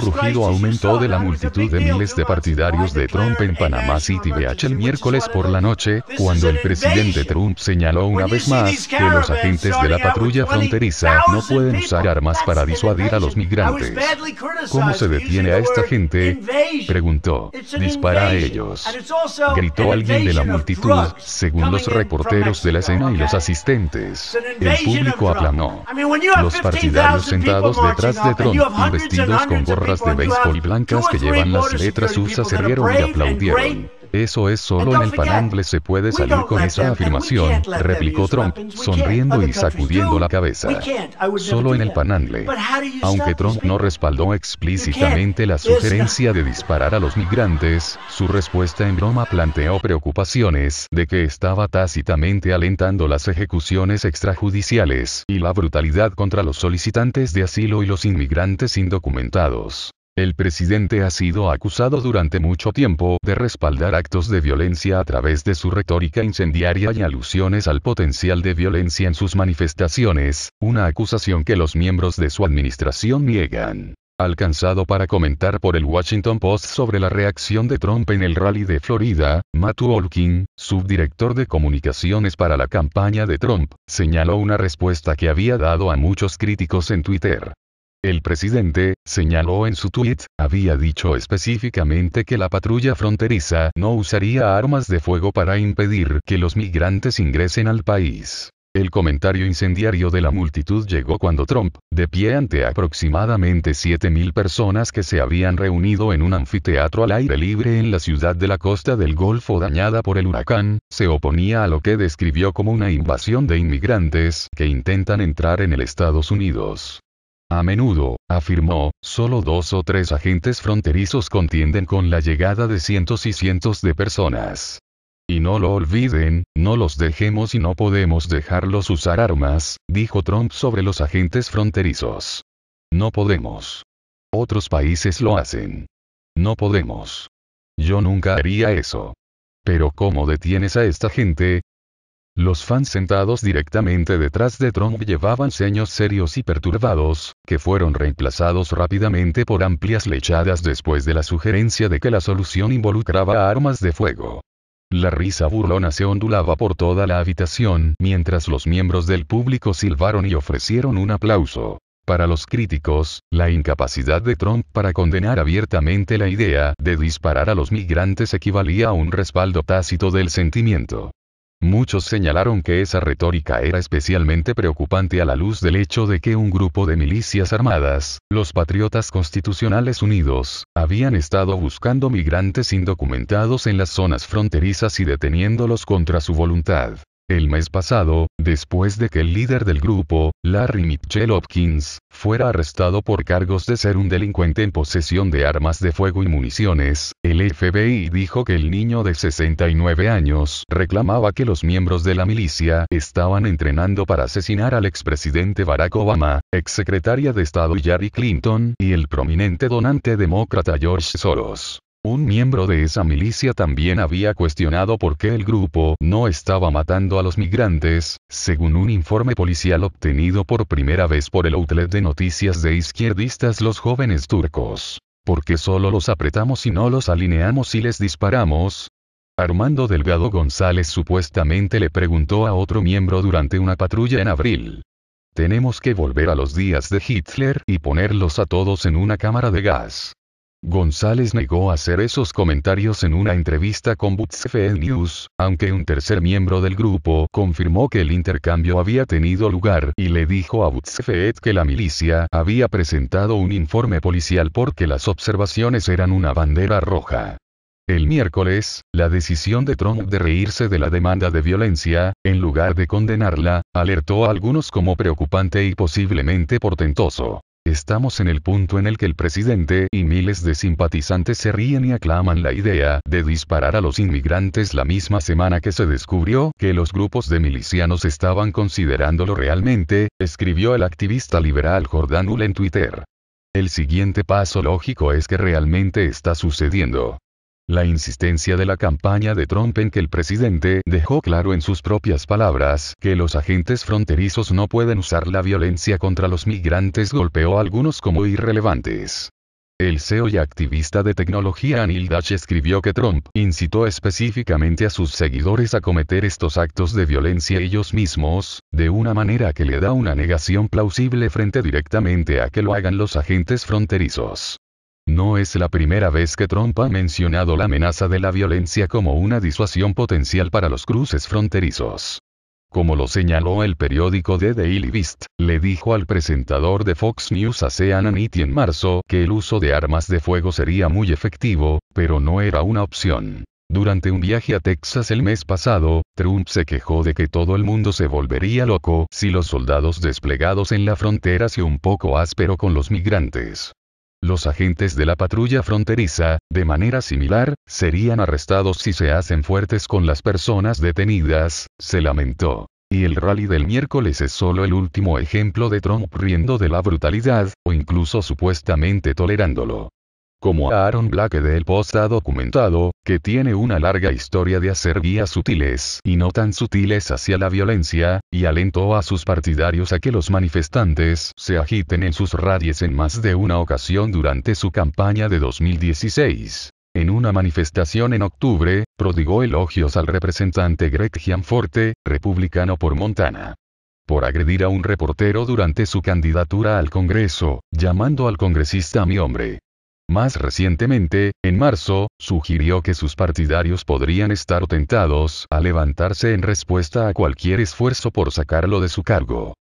rugido aumentó de la multitud de miles de partidarios de Trump en Panamá City Beach el miércoles por la noche, cuando el presidente Trump señaló una vez más que los agentes de la patrulla fronteriza no pueden usar armas para disuadir a los migrantes. ¿Cómo se detiene a esta gente? Preguntó. Dispara a ellos. Gritó alguien de la multitud, según los reporteros de la escena y los asistentes. El público aplanó. Los partidarios sentados detrás de Trump y vestidos con gorras de béisbol blancas que llevan las letras USA se rieron y aplaudieron. Eso es solo en el panhandle se puede salir con esa afirmación, replicó Trump, sonriendo y sacudiendo la cabeza. Solo en el panhandle. Aunque Trump no respaldó explícitamente la sugerencia de disparar a los migrantes, su respuesta en broma planteó preocupaciones de que estaba tácitamente alentando las ejecuciones extrajudiciales y la brutalidad contra los solicitantes de asilo y los inmigrantes indocumentados. El presidente ha sido acusado durante mucho tiempo de respaldar actos de violencia a través de su retórica incendiaria y alusiones al potencial de violencia en sus manifestaciones, una acusación que los miembros de su administración niegan alcanzado para comentar por el Washington Post sobre la reacción de Trump en el rally de Florida, Matt Wolkin, subdirector de comunicaciones para la campaña de Trump, señaló una respuesta que había dado a muchos críticos en Twitter. El presidente, señaló en su tuit, había dicho específicamente que la patrulla fronteriza no usaría armas de fuego para impedir que los migrantes ingresen al país. El comentario incendiario de la multitud llegó cuando Trump, de pie ante aproximadamente 7.000 personas que se habían reunido en un anfiteatro al aire libre en la ciudad de la costa del Golfo dañada por el huracán, se oponía a lo que describió como una invasión de inmigrantes que intentan entrar en el Estados Unidos. A menudo, afirmó, solo dos o tres agentes fronterizos contienden con la llegada de cientos y cientos de personas. Y no lo olviden, no los dejemos y no podemos dejarlos usar armas, dijo Trump sobre los agentes fronterizos. No podemos. Otros países lo hacen. No podemos. Yo nunca haría eso. Pero ¿cómo detienes a esta gente? Los fans sentados directamente detrás de Trump llevaban seños serios y perturbados, que fueron reemplazados rápidamente por amplias lechadas después de la sugerencia de que la solución involucraba armas de fuego. La risa burlona se ondulaba por toda la habitación, mientras los miembros del público silbaron y ofrecieron un aplauso. Para los críticos, la incapacidad de Trump para condenar abiertamente la idea de disparar a los migrantes equivalía a un respaldo tácito del sentimiento. Muchos señalaron que esa retórica era especialmente preocupante a la luz del hecho de que un grupo de milicias armadas, los Patriotas Constitucionales Unidos, habían estado buscando migrantes indocumentados en las zonas fronterizas y deteniéndolos contra su voluntad. El mes pasado, después de que el líder del grupo, Larry Mitchell Hopkins, fuera arrestado por cargos de ser un delincuente en posesión de armas de fuego y municiones, el FBI dijo que el niño de 69 años reclamaba que los miembros de la milicia estaban entrenando para asesinar al expresidente Barack Obama, exsecretaria de Estado Hillary Clinton y el prominente donante demócrata George Soros. Un miembro de esa milicia también había cuestionado por qué el grupo no estaba matando a los migrantes, según un informe policial obtenido por primera vez por el outlet de noticias de izquierdistas Los jóvenes turcos. ¿Por qué solo los apretamos y no los alineamos y les disparamos. Armando Delgado González supuestamente le preguntó a otro miembro durante una patrulla en abril. Tenemos que volver a los días de Hitler y ponerlos a todos en una cámara de gas. González negó hacer esos comentarios en una entrevista con BuzzFeed News, aunque un tercer miembro del grupo confirmó que el intercambio había tenido lugar y le dijo a BuzzFeed que la milicia había presentado un informe policial porque las observaciones eran una bandera roja. El miércoles, la decisión de Trump de reírse de la demanda de violencia, en lugar de condenarla, alertó a algunos como preocupante y posiblemente portentoso. Estamos en el punto en el que el presidente y miles de simpatizantes se ríen y aclaman la idea de disparar a los inmigrantes la misma semana que se descubrió que los grupos de milicianos estaban considerándolo realmente, escribió el activista liberal Jordan en Twitter. El siguiente paso lógico es que realmente está sucediendo. La insistencia de la campaña de Trump en que el presidente dejó claro en sus propias palabras que los agentes fronterizos no pueden usar la violencia contra los migrantes golpeó a algunos como irrelevantes. El CEO y activista de tecnología Anil Dash escribió que Trump incitó específicamente a sus seguidores a cometer estos actos de violencia ellos mismos, de una manera que le da una negación plausible frente directamente a que lo hagan los agentes fronterizos. No es la primera vez que Trump ha mencionado la amenaza de la violencia como una disuasión potencial para los cruces fronterizos. Como lo señaló el periódico The Daily Beast, le dijo al presentador de Fox News Sean Anity en marzo que el uso de armas de fuego sería muy efectivo, pero no era una opción. Durante un viaje a Texas el mes pasado, Trump se quejó de que todo el mundo se volvería loco si los soldados desplegados en la frontera se un poco áspero con los migrantes. Los agentes de la patrulla fronteriza, de manera similar, serían arrestados si se hacen fuertes con las personas detenidas, se lamentó. Y el rally del miércoles es solo el último ejemplo de Trump riendo de la brutalidad, o incluso supuestamente tolerándolo como Aaron Black del Post ha documentado, que tiene una larga historia de hacer vías sutiles y no tan sutiles hacia la violencia, y alentó a sus partidarios a que los manifestantes se agiten en sus radios en más de una ocasión durante su campaña de 2016. En una manifestación en octubre, prodigó elogios al representante Greg Gianforte, republicano por Montana por agredir a un reportero durante su candidatura al Congreso, llamando al congresista a mi hombre. Más recientemente, en marzo, sugirió que sus partidarios podrían estar tentados a levantarse en respuesta a cualquier esfuerzo por sacarlo de su cargo.